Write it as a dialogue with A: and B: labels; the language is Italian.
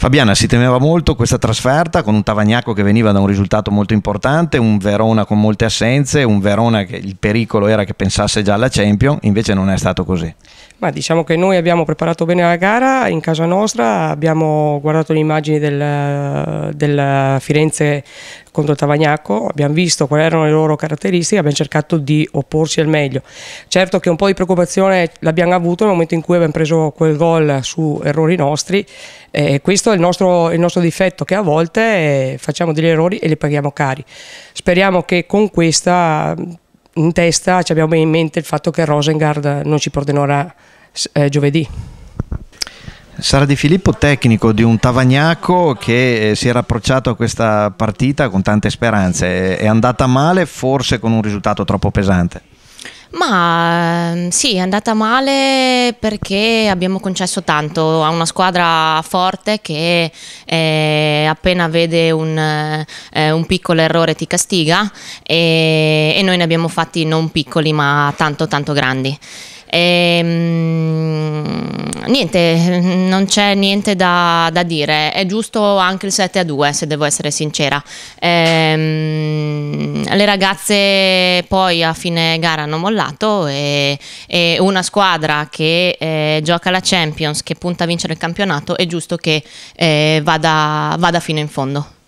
A: Fabiana si temeva molto questa trasferta con un Tavagnacco che veniva da un risultato molto importante, un Verona con molte assenze, un Verona che il pericolo era che pensasse già alla Champions, invece non è stato così.
B: Ma diciamo che noi abbiamo preparato bene la gara in casa nostra, abbiamo guardato le immagini del, del Firenze contro il Tavagnacco, abbiamo visto quali erano le loro caratteristiche, abbiamo cercato di opporsi al meglio. Certo che un po' di preoccupazione l'abbiamo avuto nel momento in cui abbiamo preso quel gol su errori nostri eh, questo è il nostro, il nostro, difetto che a volte eh, facciamo degli errori e li paghiamo cari. Speriamo che con questa in testa, abbiamo in mente il fatto che Rosengard non ci perdonerà eh, giovedì.
A: Sara Di Filippo, tecnico di un Tavagnaco che eh, si era approcciato a questa partita con tante speranze, è andata male forse con un risultato troppo pesante.
C: Ma ehm, sì, è andata male perché abbiamo concesso tanto a una squadra forte che eh, appena vede un, eh, un, piccolo errore ti castiga e, e, noi ne abbiamo fatti non piccoli ma tanto tanto grandi. E, ehm, mh, niente, non c'è niente da, da, dire. È giusto anche il 7 a 2, se devo essere sincera. Ehm, le ragazze poi a fine gara hanno mollato e, e una squadra che eh, gioca la Champions, che punta a vincere il campionato, è giusto che eh, vada, vada fino in fondo.